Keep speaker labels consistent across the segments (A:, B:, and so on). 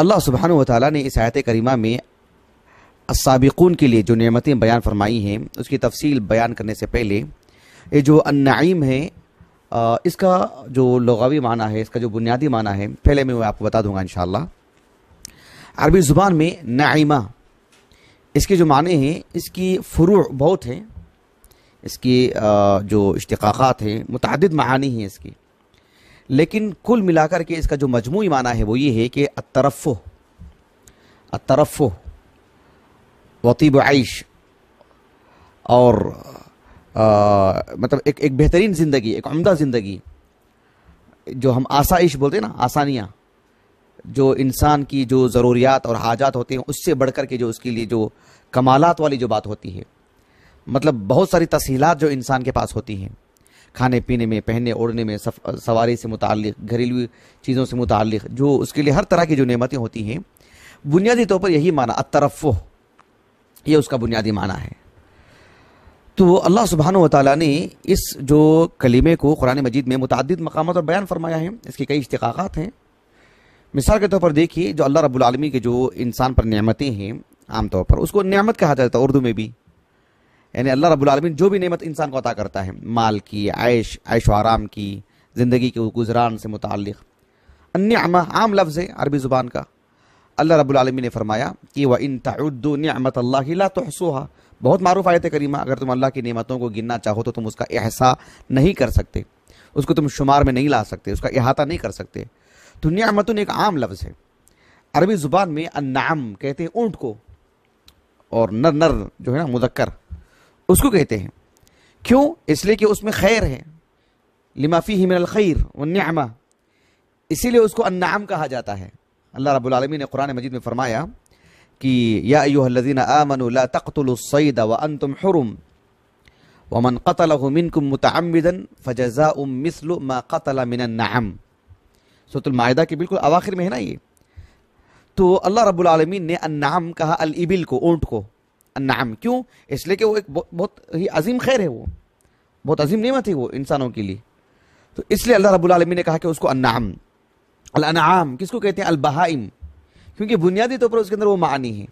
A: اللہ سبحانہ و تعالیٰ نے آیت کریمہ میں السابقون کے لیے جو نعمتیں بیان فرمائی ہیں اس کی تفصیل بیان کرنے سے پہلے یہ جو النعیم ہے اس کا جو لغاوی معنی ہے اس کا جو بنیادی معنی ہے پہلے میں آپ کو بتا دوں گا انشاءاللہ عربی زبان میں نعیمہ اس کے جو معنی ہیں اس کی فروع بہت ہیں اس کی جو اشتقاقات ہیں متعدد معانی ہیں اس کی لیکن کل ملا کر کے اس کا جو مجموعی معنی ہے وہ یہ ہے کہ اطرف اطرف وطیب عیش اور مطلب ایک ایک بہترین زندگی ایک عمدہ زندگی جو ہم آسائش بولتے ہیں نا آسانیاں جو انسان کی جو ضروریات اور حاجات ہوتے ہیں اس سے بڑھ کر کے جو اس کے لیے جو کمالات والی جو بات ہوتی ہے مطلب بہت ساری تسہیلات جو انسان کے پاس ہوتی ہیں کھانے پینے میں پہنے اوڑھنے میں سواری سے متعلق گھریلو چیزوں سے متعلق جو اس کے لیے ہر طرح کی جو نعمتیں ہوتی ہیں بنیادی طور پر یہی معنی اطرف یہ اس کا بنیادی معنی ہے تو اللہ سبحانہ و تعالیٰ نے اس جو کلمے کو قرآن مجید میں متعدد مقامات اور بیان فرمایا ہے اس کی کئی اشتقاقات ہیں مثال کے طور پر دیکھیے جو اللہ رب العالمی کے جو انسان پر نعمتیں ہیں عام طور پر اس کو نعمت کہا جاتا ہے اردو میں بھی یعنی اللہ رب العالمین جو بھی نعمت انسان کو عطا کرتا ہے مال کی عائش عائش و آرام کی زندگی کے گزران سے متعلق النعمہ عام لفظ ہے عربی زبان کا اللہ رب العالمین نے فرمایا کہ وہ ان تادون نعمت اللہ لا تحصوها بہت معروف آیت کریمہ اگر تم اللہ کی نعمتوں کو گننا چاہو تو تم اس کا احسا نہیں کر سکتے اس کو تم شمار میں نہیں لا سکتے اس کا احاطہ نہیں کر سکتے تو نعمتن ایک عام لفظ ہے عربی زبان میں النعم کہتے ہیں اونٹ کو اور نر نر جو ہے نا مذکر اس کو کہتے ہیں کیوں اس لیے کہ اس میں خیر ہے لما فیہ من الخیر والنعمہ اسی لیے اس کو النعم کہا جاتا ہے اللہ رب العالمین نے قرآن مجید میں فرمایا کہ یا ایوہ الذین آمنوا لا تقتلوا الصید وانتم حرم ومن قتله منكم متعمدا فجزاء مثل ما قتل من النعم سورة المائدہ کے بالکل آواخر میں ہے نا یہ تو اللہ رب العالمین نے النعم کہا الابل کو اونٹ کو نعم کیوں اس لیے کہ وہ ایک بہت ہی عظیم خیر ہے وہ بہت عظیم نعمت ہے وہ انسانوں کے لیے تو اس لیے اللہ رب العالمین نے کہا کہ اس کو انعام الانعام کس کو کہتے ہیں البہائم کیونکہ بنیادی طور پر اس کے اندر وہ معنی ہے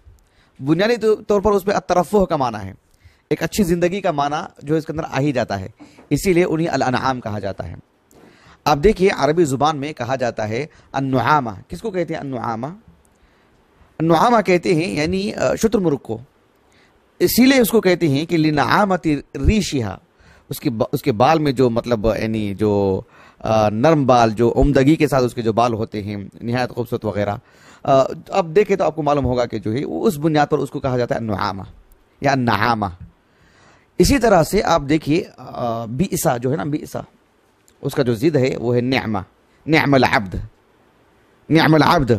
A: بنیادی طور پر اس پہ اطرف کا معنی ہے ایک اچھی زندگی کا معنی جو اس کے اندر آ ہی جاتا ہے اسی لیے انہیں الانعام کہا جاتا ہے اب دیکھیے عربی زبان میں کہا جاتا ہے النعامہ کس کو کہتے ہیں النعامہ النعامہ کہتے ہیں یعنی مرغ کو اسی لیے اس کو کہتے ہیں کہ ریشیہ اس کے بال میں جو مطلب یعنی جو نرم بال جو عمدگی کے ساتھ اس کے جو بال ہوتے ہیں نہایت خوبصورت وغیرہ اب دیکھیں تو آپ کو معلوم ہوگا کہ جو ہے اس بنیاد پر اس کو کہا جاتا ہے نعامہ یا نعامہ اسی طرح سے آپ دیکھیے بیسا جو ہے نا بیسا اس کا جو ضد ہے وہ ہے نعمہ نعم العبد نعم العبد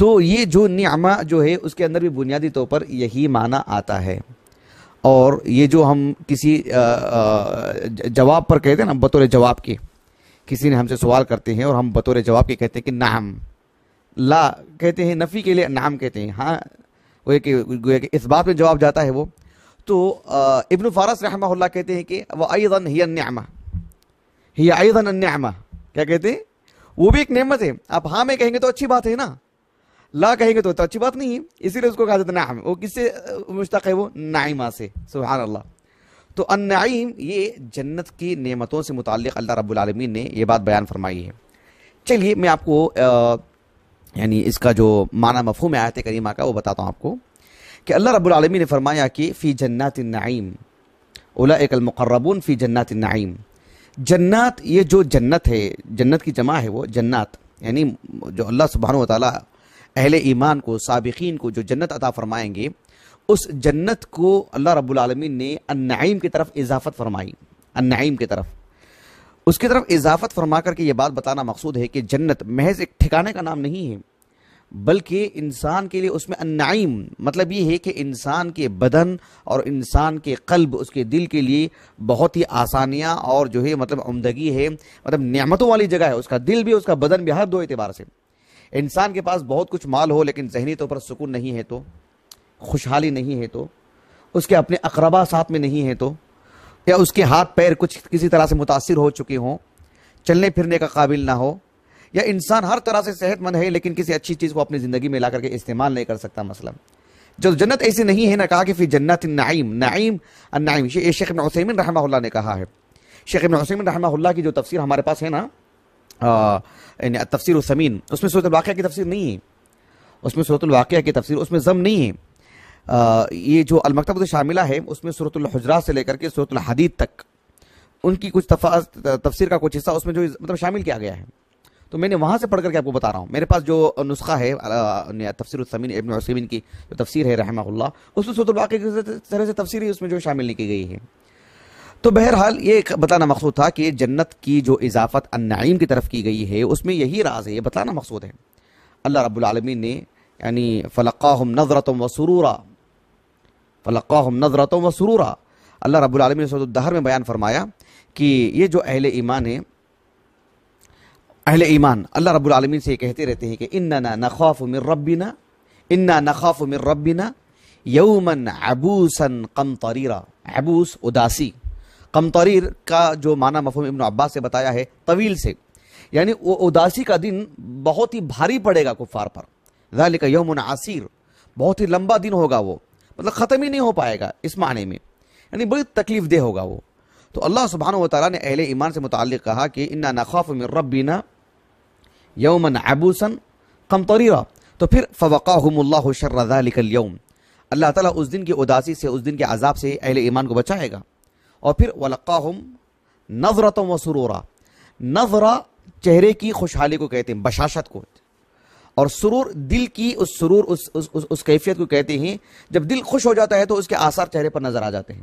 A: تو یہ جو نعمہ جو ہے اس کے اندر بھی بنیادی طور پر یہی معنی آتا ہے اور یہ جو ہم کسی جواب پر کہتے ہیں نا بطور جواب کے کسی نے ہم سے سوال کرتے ہیں اور ہم بطور جواب کے کہتے ہیں کہ نعم لا کہتے ہیں نفی کے لیے نعم کہتے ہیں ہاں وہ کہ اس بات میں جواب جاتا ہے وہ تو ابن فارس رحمہ اللہ کہتے ہیں کہ وہ آئی ہی النعمہ ہی آئی النعمہ کیا کہتے ہیں وہ بھی ایک نعمت ہے آپ ہاں میں کہیں گے تو اچھی بات ہے نا لا کہیں گے تو اچھی بات نہیں ہے اسی لیے اس کو کہا جاتا ہے وہ کس سے مشتق ہے وہ نعیمہ سے سبحان اللہ تو النعیم یہ جنت کی نعمتوں سے متعلق اللہ رب العالمین نے یہ بات بیان فرمائی ہے چلیے میں آپ کو یعنی اس کا جو معنی مفہوم آیت کریمہ کا وہ بتاتا ہوں آپ کو کہ اللہ رب العالمین نے فرمایا کہ فی جنات النعیم اولئک المقربون فی جنات النعیم جنات یہ جو جنت ہے جنت کی جمع ہے وہ جنات یعنی جو اللہ سبحانہ و تعالیٰ اہل ایمان کو سابقین کو جو جنت عطا فرمائیں گے اس جنت کو اللہ رب العالمین نے النعیم کی طرف اضافت فرمائی النعیم کی طرف اس کی طرف اضافت فرما کر کے یہ بات بتانا مقصود ہے کہ جنت محض ایک ٹھکانے کا نام نہیں ہے بلکہ انسان کے لیے اس میں النعیم مطلب یہ ہے کہ انسان کے بدن اور انسان کے قلب اس کے دل کے لیے بہت ہی آسانیاں اور جو ہے مطلب عمدگی ہے مطلب نعمتوں والی جگہ ہے اس کا دل بھی اس کا بدن بھی ہر دو اعتبار سے انسان کے پاس بہت کچھ مال ہو لیکن ذہنی طور پر سکون نہیں ہے تو خوشحالی نہیں ہے تو اس کے اپنے اقربا ساتھ میں نہیں ہے تو یا اس کے ہاتھ پیر کچھ کسی طرح سے متاثر ہو چکے ہوں چلنے پھرنے کا قابل نہ ہو یا انسان ہر طرح سے صحت مند ہے لیکن کسی اچھی چیز کو اپنی زندگی میں لا کر کے استعمال نہیں کر سکتا مثلاً جو جنت ایسی نہیں ہے نہ کہا کہ پھر جنت نعیم نعیم النعیم یہ شیخ ابن عثیمین رحمہ اللہ نے کہا ہے شیخ ابن عثیمین رحمہ اللہ کی جو تفسیر ہمارے پاس ہے نا یعنی تفسیر السمین اس میں صورت الواقعہ کی تفسیر نہیں ہے اس میں صورت الواقعہ کی تفسیر اس میں ضم نہیں ہے یہ جو المکتب شاملہ ہے اس میں صورت الحجرات سے لے کر کے صورت الحدید تک ان کی کچھ تفسیر کا کچھ حصہ اس میں جو مطلب شامل کیا گیا ہے تو میں نے وہاں سے پڑھ کر کے آپ کو بتا رہا ہوں میرے پاس جو نسخہ ہے یعنی تفسیر السمین ابن عثیمین کی جو ہے رحمہ اللہ اس میں صورت الواقعہ کی طرح سے تفسیر ہی اس میں جو شامل نہیں کی گئی ہے تو بہرحال یہ بتانا مقصود تھا کہ جنت کی جو اضافت النعیم کی طرف کی گئی ہے اس میں یہی راز ہے یہ بتانا مقصود ہے اللہ رب العالمین نے یعنی فلقاہم نظرتم و سرورا فلقاہم نظرتم و سرورا اللہ رب العالمین نے سعود الدہر میں بیان فرمایا کہ یہ جو اہل ایمان ہیں اہل ایمان اللہ رب العالمین سے یہ کہتے رہتے ہیں کہ اننا نخاف من ربنا انا نخاف من ربنا یومن عبوسا قمطریرا عبوس اداسی قمطریر کا جو معنی مفہوم ابن عباس سے بتایا ہے طویل سے یعنی وہ اداسی کا دن بہت ہی بھاری پڑے گا کفار پر ذالک یوم عصیر بہت ہی لمبا دن ہوگا وہ مطلب ختم ہی نہیں ہو پائے گا اس معنی میں یعنی بڑی تکلیف دہ ہوگا وہ تو اللہ سبحانہ و تعالیٰ نے اہل ایمان سے متعلق کہا کہ انا نخاف من ربنا یوم عبوسا قمطریرا تو پھر فوقاہم اللہ شر ذالک اليوم اللہ تعالیٰ اس دن کی اداسی سے اس دن کے عذاب سے اہل ایمان کو بچائے گا اور پھر ولقاہم نظرتم و سرورا نظرہ چہرے کی خوشحالی کو کہتے ہیں بشاشت کو اور سرور دل کی اس سرور اس اس کیفیت کو کہتے ہیں جب دل خوش ہو جاتا ہے تو اس کے آثار چہرے پر نظر آ جاتے ہیں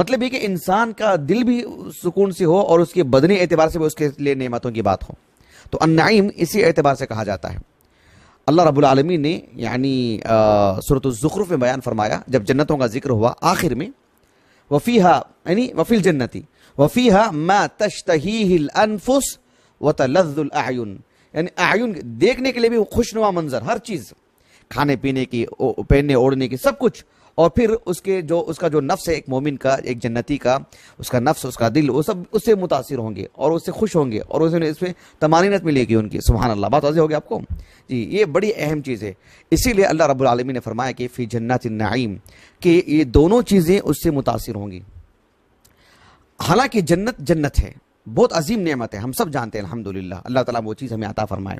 A: مطلب یہ کہ انسان کا دل بھی سکون سے ہو اور اس کے بدنی اعتبار سے بھی اس کے لیے نعمتوں کی بات ہو تو النعیم اسی اعتبار سے کہا جاتا ہے اللہ رب العالمین نے یعنی سورة الزخرف میں بیان فرمایا جب جنتوں کا ذکر ہوا آخر میں وفیحا یعنی وفیل جنتی وفیحا اعیون دیکھنے کے لیے بھی خوشنما منظر ہر چیز کھانے پینے کی پہننے اوڑھنے کی سب کچھ اور پھر اس کے جو اس کا جو نفس ہے ایک مومن کا ایک جنتی کا اس کا نفس اس کا دل وہ سب اس سے متاثر ہوں گے اور اس سے خوش ہوں گے اور اس پہ تمانینت ملے گی ان کی سبحان اللہ بات واضح ہو گیا آپ کو جی یہ بڑی اہم چیز ہے اسی لیے اللہ رب العالمی نے فرمایا کہ فی جنت النعیم کہ یہ دونوں چیزیں اس سے متاثر ہوں گی حالانکہ جنت جنت ہے بہت عظیم نعمت ہے ہم سب جانتے ہیں الحمدللہ اللہ تعالیٰ وہ چیز ہمیں عطا فرمائے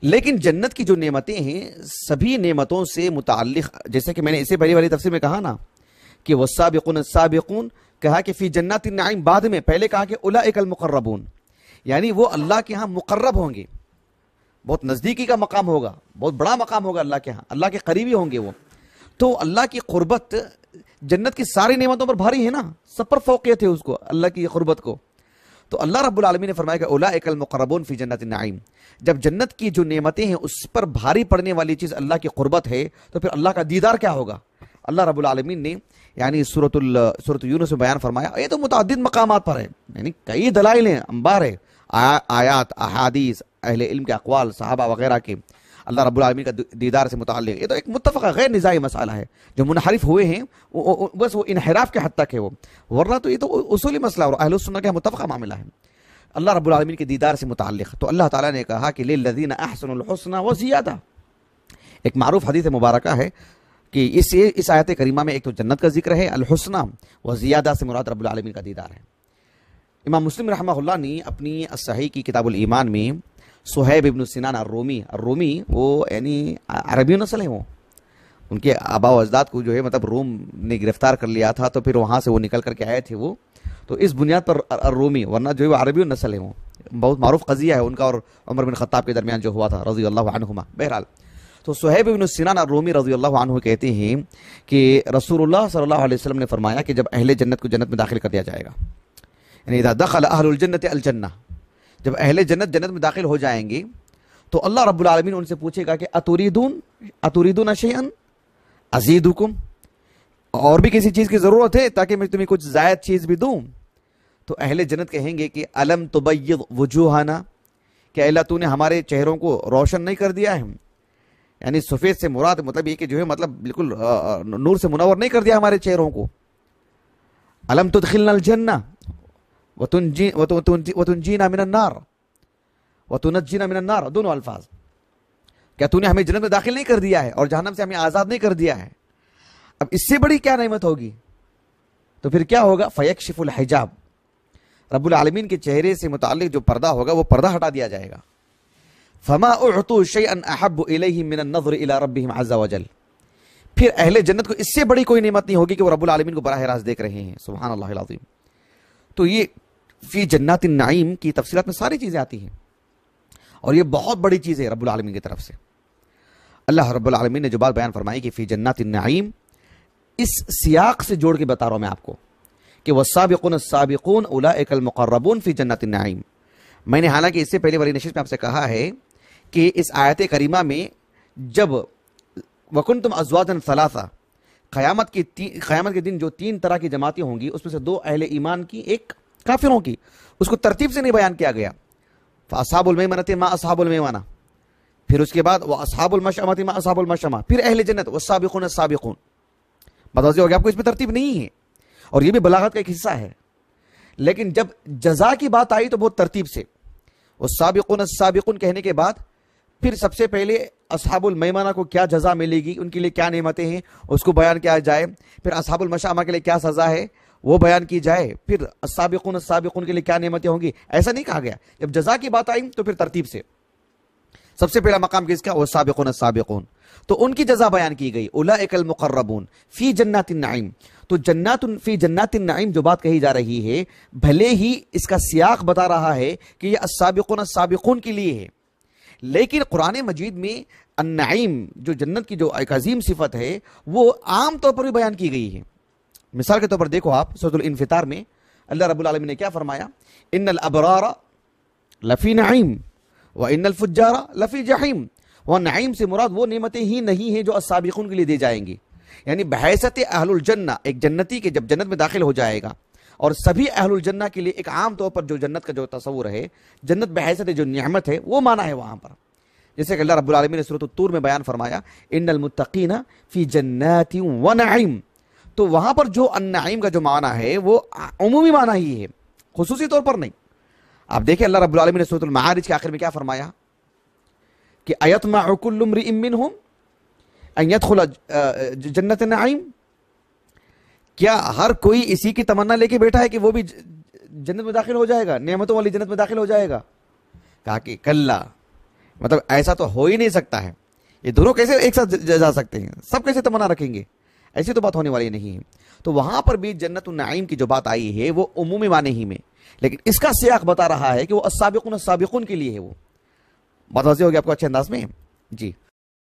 A: لیکن جنت کی جو نعمتیں ہیں سبھی نعمتوں سے متعلق جیسے کہ میں نے اسے پہلی والی تفسیر میں کہا نا کہ وہ سابقون السابقون کہا کہ فی جنت النعیم بعد میں پہلے کہا کہ اولا المقربون یعنی وہ اللہ کے ہاں مقرب ہوں گے بہت نزدیکی کا مقام ہوگا بہت بڑا مقام ہوگا اللہ کے ہاں اللہ کے قریبی ہوں گے وہ تو اللہ کی قربت جنت کی ساری نعمتوں پر بھاری ہے نا سب پر فوقیت ہے اس کو اللہ کی قربت کو تو اللہ رب العالمین نے فرمایا کہ اولا المقربون فی جنت النعیم جب جنت کی جو نعمتیں ہیں اس پر بھاری پڑنے والی چیز اللہ کی قربت ہے تو پھر اللہ کا دیدار کیا ہوگا اللہ رب العالمین نے یعنی سورة یونس میں بیان فرمایا یہ تو متعدد مقامات پر ہے یعنی کئی دلائل ہیں امبار ہے آیات احادیث اہل علم کے اقوال صحابہ وغیرہ کے اللہ رب العالمین کا دیدار سے متعلق یہ تو ایک متفقہ غیر نظائی مسئلہ ہے جو منحرف ہوئے ہیں بس وہ انحراف کے حد تک ہے وہ ورنہ تو یہ تو اصولی مسئلہ اور اہل السنہ کے متفقہ معاملہ ہے اللہ رب العالمین کے دیدار سے متعلق تو اللہ تعالیٰ نے کہا کہ لِ لذینہ احسن الحسنہ و زیادہ ایک معروف حدیث مبارکہ ہے کہ اس اس آیت کریمہ میں ایک تو جنت کا ذکر ہے الحسنہ و زیادہ سے مراد رب العالمین کا دیدار ہے امام مسلم رحمہ اللہ نے اپنی صحیح کی کتاب الایمان میں سہیب ابن سنان الرومی الرومی وہ یعنی عربی نسل ہیں وہ ان کے آبا و اجداد کو جو ہے مطلب روم نے گرفتار کر لیا تھا تو پھر وہاں سے وہ نکل کر کے آئے تھے وہ تو اس بنیاد پر الرومی ورنہ جو ہے وہ عربی نسل ہیں وہ بہت معروف قضیہ ہے ان کا اور عمر بن خطاب کے درمیان جو ہوا تھا رضی اللہ عنہما بہرحال تو سہیب ابن سنان الرومی رضی اللہ عنہ کہتے ہیں کہ رسول اللہ صلی اللہ علیہ وسلم نے فرمایا کہ جب اہل جنت کو جنت میں داخل کر دیا جائے گا یعنی اذا دخل اہل الجنت الجنہ جب اہل جنت جنت میں داخل ہو جائیں گی تو اللہ رب العالمین ان سے پوچھے گا کہ اتوریدون اتوریدون اشیان دن حکم اور بھی کسی چیز کی ضرورت ہے تاکہ میں تمہیں کچھ زائد چیز بھی دوں تو اہل جنت کہیں گے کہ علم تو وجوہانا کہ اللہ تو نے ہمارے چہروں کو روشن نہیں کر دیا ہے یعنی سفید سے مراد مطلب یہ کہ جو ہے مطلب بالکل نور سے منور نہیں کر دیا ہمارے چہروں کو علم تدخلنا الجنہ وتنجینا من النار وتنجینا من النار دونوں الفاظ کیا تو نے ہمیں جنت میں داخل نہیں کر دیا ہے اور جہنم سے ہمیں آزاد نہیں کر دیا ہے اب اس سے بڑی کیا نعمت ہوگی تو پھر کیا ہوگا فیق الحجاب رب العالمین کے چہرے سے متعلق جو پردہ ہوگا وہ پردہ ہٹا دیا جائے گا فما اعطوا شيئا احب اليه من النظر الى ربهم عز وجل پھر اہل جنت کو اس سے بڑی کوئی نعمت نہیں ہوگی کہ وہ رب العالمین کو براہ راست دیکھ رہے ہیں سبحان اللہ العظیم تو یہ فی جنات النعیم کی تفصیلات میں ساری چیزیں آتی ہیں اور یہ بہت بڑی چیز ہے رب العالمین کی طرف سے اللہ رب العالمین نے جو بات بیان فرمائی کہ فی جنات النعیم اس سیاق سے جوڑ کے بتا رہا ہوں میں آپ کو کہ وہ السَّابِقُونَ صابقن الْمُقَرَّبُونَ المقربون فی جنات النعیم میں نے حالانکہ اس سے پہلے والی نشست میں آپ سے کہا ہے کہ اس آیت کریمہ میں جب وکن تم ازواظ قیامت کی قیامت کے دن جو تین طرح کی جماعتیں ہوں گی اس میں سے دو اہل ایمان کی ایک کافروں کی اس کو ترتیب سے نہیں بیان کیا گیا تو المیمنت ما اصحاب المانہ پھر اس کے بعد وہ اصحاب الماشمہ تیم اسہاب المشمہ پھر اہل جنت وہ صابقن صابقن مطوزہ ہو گیا آپ کو اس میں ترتیب نہیں ہے اور یہ بھی بلاغت کا ایک حصہ ہے لیکن جب جزا کی بات آئی تو بہت ترتیب سے وہ سابقن سابقن کہنے کے بعد پھر سب سے پہلے اصحاب المانہ کو کیا جزا ملے گی ان کے لیے کیا نعمتیں ہیں اس کو بیان کیا جائے پھر اصحاب المشمہ کے لیے کیا سزا ہے وہ بیان کی جائے پھر السابقون السابقون کے لیے کیا نعمتیں ہوں گی ایسا نہیں کہا گیا جب جزا کی بات آئی تو پھر ترتیب سے سب سے پہلا مقام کس کا وہ سابقون السابقون تو ان کی جزا بیان کی گئی اولئک المقربون فی جنات النعیم تو جنات فی جنات النعیم جو بات کہی جا رہی ہے بھلے ہی اس کا سیاق بتا رہا ہے کہ یہ السابقون السابقون کے لیے ہے لیکن قرآن مجید میں النعیم جو جنت کی جو ایک عظیم صفت ہے وہ عام طور پر بھی بیان کی گئی ہے مثال کے طور پر دیکھو آپ سورت الانفطار میں اللہ رب العالمین نے کیا فرمایا ان الابرار لفی نعیم و ان الفجار لفی جہیم وہ نعیم سے مراد وہ نعمتیں ہی نہیں ہیں جو السابقون کے لیے دی جائیں گی یعنی بحیثت اہل الجنہ ایک جنتی کے جب جنت میں داخل ہو جائے گا اور سبھی اہل الجنہ کے لیے ایک عام طور پر جو جنت کا جو تصور ہے جنت بحیثت جو نعمت ہے وہ مانا ہے وہاں پر جیسے کہ اللہ رب العالمین نے سرت الطور میں بیان فرمایا ان المتقین فی جنات و نعیم تو وہاں پر جو النعیم کا جو معنی ہے وہ عمومی معنی ہی ہے خصوصی طور پر نہیں آپ دیکھیں اللہ رب العالمین نے رسومت المعارج کے آخر میں کیا فرمایا کہ کل جنت النعیم کیا ہر کوئی اسی کی تمنا لے کے بیٹھا ہے کہ وہ بھی جنت میں داخل ہو جائے گا نعمتوں والی جنت میں داخل ہو جائے گا کہا کہ کلا مطلب ایسا تو ہو ہی نہیں سکتا ہے یہ دونوں کیسے ایک ساتھ جا سکتے ہیں سب کیسے تمنا رکھیں گے ایسی تو بات ہونے والی نہیں ہے تو وہاں پر بھی جنت النعیم کی جو بات آئی ہے وہ عمومی معنی ہی میں لیکن اس کا سیاق بتا رہا ہے کہ وہ السابقون السابقون کے لیے ہے وہ بات واضح ہوگی آپ کو اچھے انداز میں جی